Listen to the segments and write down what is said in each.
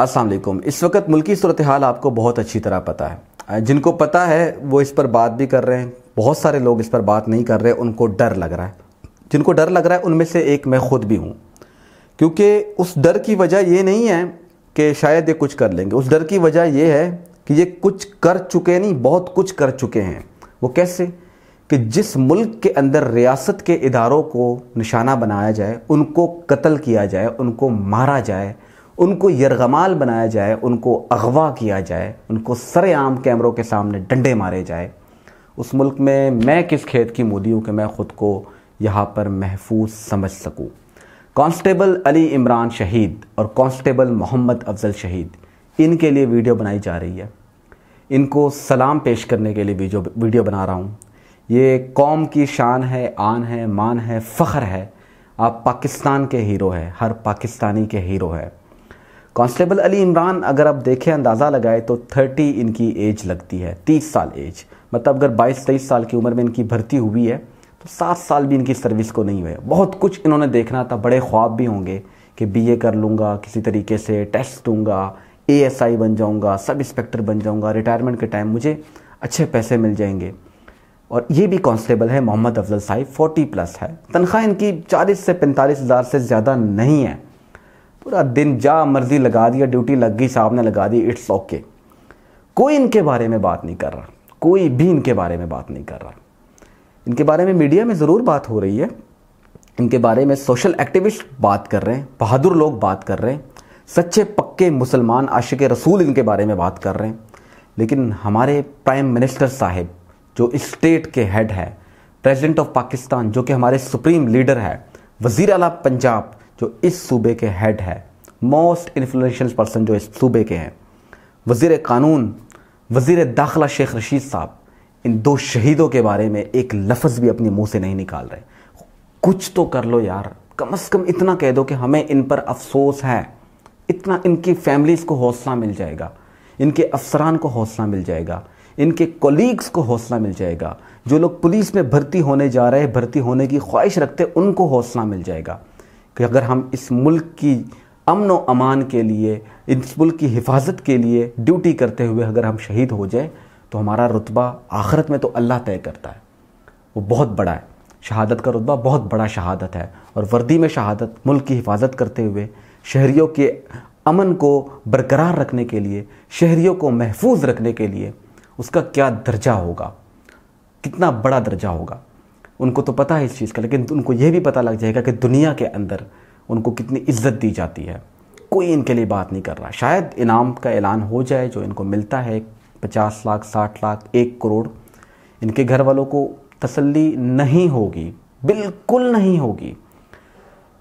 असलम इस वक्त मुल्की सूरत हाल आपको बहुत अच्छी तरह पता है जिनको पता है वो इस पर बात भी कर रहे हैं बहुत सारे लोग इस पर बात नहीं कर रहे उनको डर लग रहा है जिनको डर लग रहा है उनमें से एक मैं ख़ुद भी हूँ क्योंकि उस डर की वजह ये नहीं है कि शायद ये कुछ कर लेंगे उस डर की वजह ये है कि ये कुछ कर चुके नहीं बहुत कुछ कर चुके हैं वो कैसे कि जिस मुल्क के अंदर रियासत के इदारों को निशाना बनाया जाए उनको कत्ल किया जाए उनको मारा जाए उनको यरगमाल बनाया जाए उनको अगवा किया जाए उनको सरेआम कैमरों के सामने डंडे मारे जाए उस मुल्क में मैं किस खेत की मोदी हूँ कि मैं ख़ुद को यहाँ पर महफूज समझ सकूँ कांस्टेबल अली इमरान शहीद और कांस्टेबल मोहम्मद अफजल शहीद इनके लिए वीडियो बनाई जा रही है इनको सलाम पेश करने के लिए वीडियो वीडियो बना रहा हूँ ये कौम की शान है आन है मान है फ़ख्र है आप पाकिस्तान के हीरो हैं हर पाकिस्तानी के हीरो है कांस्टेबल अली इमरान अगर आप देखें अंदाज़ा लगाए तो 30 इनकी एज लगती है 30 साल एज मतलब अगर 22-23 साल की उम्र में इनकी भर्ती हुई है तो सात साल भी इनकी सर्विस को नहीं हुए बहुत कुछ इन्होंने देखना था बड़े ख्वाब भी होंगे कि बीए कर लूँगा किसी तरीके से टेस्ट दूँगा एएसआई बन जाऊँगा सब इंस्पेक्टर बन जाऊँगा रिटायरमेंट के टाइम मुझे अच्छे पैसे मिल जाएंगे और ये भी कांस्टेबल है मोहम्मद अफजल साहिब 40 प्लस है तनख्वाह इनकी 40 से पैंतालीस हज़ार से ज़्यादा नहीं है पूरा दिन जा मर्जी लगा दिया ड्यूटी लग गई साहब ने लगा दी इट्स ओके कोई इनके बारे में बात नहीं कर रहा कोई भी इनके बारे में बात नहीं कर रहा इनके बारे में मीडिया में ज़रूर बात हो रही है इनके बारे में सोशल एक्टिविस्ट बात कर रहे हैं बहादुर लोग बात कर रहे हैं सच्चे पक्के मुसलमान आशिक रसूल इनके बारे में बात कर रहे हैं लेकिन हमारे प्राइम मिनिस्टर साहब जो स्टेट के हेड है प्रेसिडेंट ऑफ पाकिस्तान जो कि हमारे सुप्रीम लीडर है वजीर अला पंजाब जो इस सूबे के हेड है मोस्ट इन्फ्लुएंशियल पर्सन जो इस सूबे के हैं वजीर कानून वजीर दाखिला शेख रशीद साहब इन दो शहीदों के बारे में एक लफ्ज़ भी अपने मुंह से नहीं निकाल रहे कुछ तो कर लो यार कम अज़ कम इतना कह दो कि हमें इन पर अफसोस है इतना इनकी फैमिलीज़ को हौसला मिल जाएगा इनके अफसरान को हौसला मिल जाएगा इनके कोलीग्स को हौसला मिल जाएगा जो लोग पुलिस में भर्ती होने जा रहे हैं भर्ती होने की ख्वाहिश रखते उनको हौसला मिल जाएगा कि अगर हम इस मुल्क की अमन व अमान के लिए इस मुल्क की हिफाजत के लिए ड्यूटी करते हुए अगर हम शहीद हो जाए तो हमारा रुतबा आखिरत में तो अल्लाह तय करता है वो बहुत बड़ा है शहादत का रुतबा बहुत बड़ा शहादत है और वर्दी में शहादत मुल्क की हिफाजत करते हुए शहरीों के अमन को बरकरार रखने के लिए शहरीों को महफूज रखने के लिए उसका क्या दर्जा होगा कितना बड़ा दर्जा होगा उनको तो पता है इस चीज़ का लेकिन उनको यह भी पता लग जाएगा कि दुनिया के अंदर उनको कितनी इज्जत दी जाती है कोई इनके लिए बात नहीं कर रहा शायद इनाम का ऐलान हो जाए जो इनको मिलता है पचास लाख साठ लाख एक करोड़ इनके घर वालों को तसल्ली नहीं होगी बिल्कुल नहीं होगी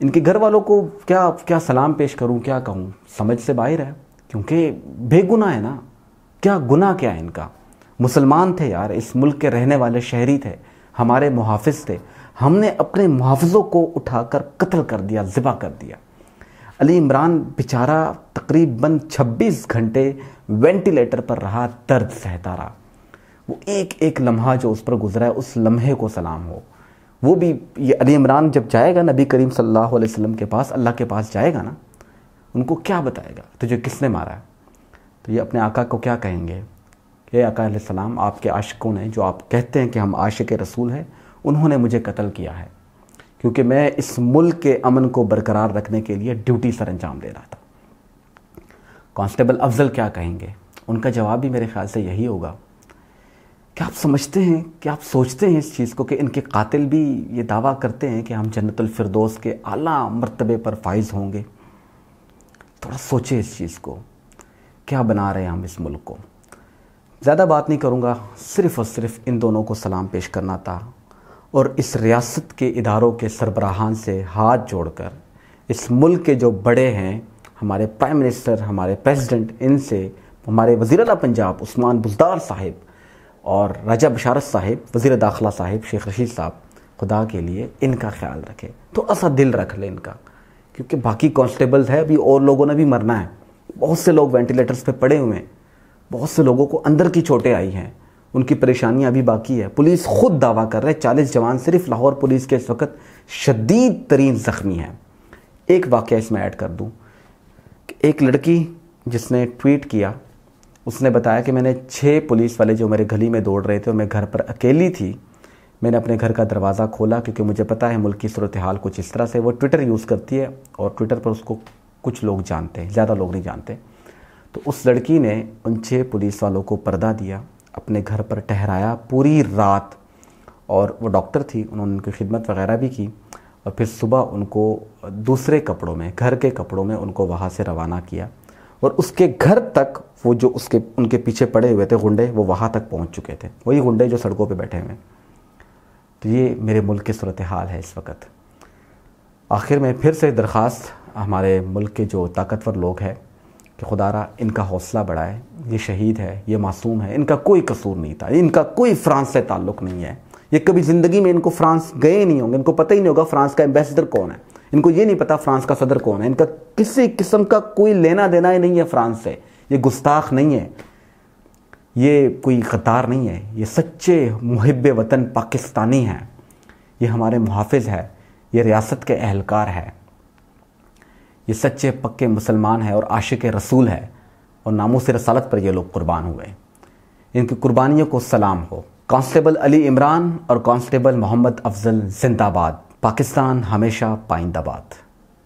इनके घर वालों को क्या क्या सलाम पेश करूं क्या कहूं समझ से बाहर है क्योंकि बेगुना है ना क्या गुना क्या है इनका मुसलमान थे यार इस मुल्क के रहने वाले शहरी थे हमारे मुहाफ़ थे हमने अपने मुहाफ़ों को उठाकर कत्ल कर दिया ज़िबा कर दिया अली इमरान बेचारा तकरीबन 26 घंटे वेंटिलेटर पर रहा दर्द सहता रहा वो एक एक लम्हा जो उस पर गुजरा है उस लम्हे को सलाम हो वो भी ये अली इमरान जब जाएगा नबी करीम सल्लल्लाहु अलैहि वसल्लम के पास अल्लाह के पास जाएगा ना उनको क्या बताएगा तुझे किसने मारा है तो ये अपने आका को क्या कहेंगे अकाल सलाम आपके आशिकों ने जो आप कहते हैं कि हम आशिक रसूल हैं उन्होंने मुझे कत्ल किया है क्योंकि मैं इस मुल्क के अमन को बरकरार रखने के लिए ड्यूटी सर अंजाम दे रहा था कांस्टेबल अफजल क्या कहेंगे उनका जवाब भी मेरे ख्याल से यही होगा क्या आप समझते हैं क्या आप सोचते हैं इस चीज़ को कि इनके कातिल भी ये दावा करते हैं कि हम जन्नतफरदोस के आला मरतबे पर फाइज होंगे थोड़ा सोचें इस चीज़ को क्या बना रहे हैं हम इस मुल्क को ज़्यादा बात नहीं करूँगा सिर्फ़ और सिर्फ इन दोनों को सलाम पेश करना था और इस रियासत के इदारों के सरबराहान से हाथ जोड़कर इस मुल्क के जो बड़े हैं हमारे प्राइम मिनिस्टर हमारे प्रेसिडेंट इनसे हमारे वज़ी पंजाब उस्मान बुजदार साहिब और राजा बशारत साहिब वज़ी दाखिला साहिब शेख रशीद साहब खुदा के लिए इनका ख्याल रखें तो ऐसा दिल रख लें इनका क्योंकि बाकी कॉन्स्टेबल्स है अभी और लोगों ने भी मरना है बहुत से लोग वेंटिलेटर्स पे पड़े हुए हैं बहुत से लोगों को अंदर की चोटें आई हैं उनकी परेशानियां अभी बाकी है पुलिस खुद दावा कर रहे हैं चालीस जवान सिर्फ लाहौर पुलिस के इस वक्त शदीद तरीन ज़ख्मी हैं एक वाक्य इसमें ऐड कर दूँ एक लड़की जिसने ट्वीट किया उसने बताया कि मैंने छः पुलिस वाले जो मेरे गली में दौड़ रहे थे और मैं घर पर अकेली थी मैंने अपने घर का दरवाज़ा खोला क्योंकि मुझे पता है मुल्क की सूरत हाल कुछ इस तरह से वो ट्विटर यूज़ करती है और ट्विटर पर उसको कुछ लोग जानते हैं ज़्यादा लोग नहीं जानते तो उस लड़की ने उन छः पुलिस वालों को पर्दा दिया अपने घर पर ठहराया पूरी रात और वो डॉक्टर थी उन्होंने उनकी खिदमत वगैरह भी की और फिर सुबह उनको दूसरे कपड़ों में घर के कपड़ों में उनको वहाँ से रवाना किया और उसके घर तक वो जो उसके उनके पीछे पड़े हुए थे गुंडे वो वहाँ तक पहुँच चुके थे वही गुंडे जो सड़कों पर बैठे हुए तो ये मेरे मुल्क की सूरत हाल है इस वक्त आखिर में फिर से दरख्वास्त हमारे मुल्क के जो ताकतवर लोग हैं कि खुदारा इनका हौसला बढ़ाए ये शहीद है ये मासूम है इनका कोई कसूर नहीं था इनका कोई फ्रांस से ताल्लुक़ नहीं है ये कभी ज़िंदगी में इनको फ्रांस गए नहीं होंगे इनको पता ही नहीं होगा फ्रांस का एम्बेसडर कौन है इनको ये नहीं पता फ्रांस का सदर कौन है इनका किसी किस्म का कोई लेना देना ही नहीं है फ्रांस से ये गुस्ताख नहीं है ये कोई कतार नहीं है ये सच्चे मुहब वतन पाकिस्तानी हैं ये हमारे मुहाफ़ है ये रियासत के अहलकार है ये सच्चे पक्के मुसलमान हैं और आशिक रसूल है और नामोश रसालत पर ये लोग कुर्बान हुए इनकी कुर्बानियों को सलाम हो कांस्टेबल अली इमरान और कांस्टेबल मोहम्मद अफजल जिंदाबाद पाकिस्तान हमेशा पाइंदाबाद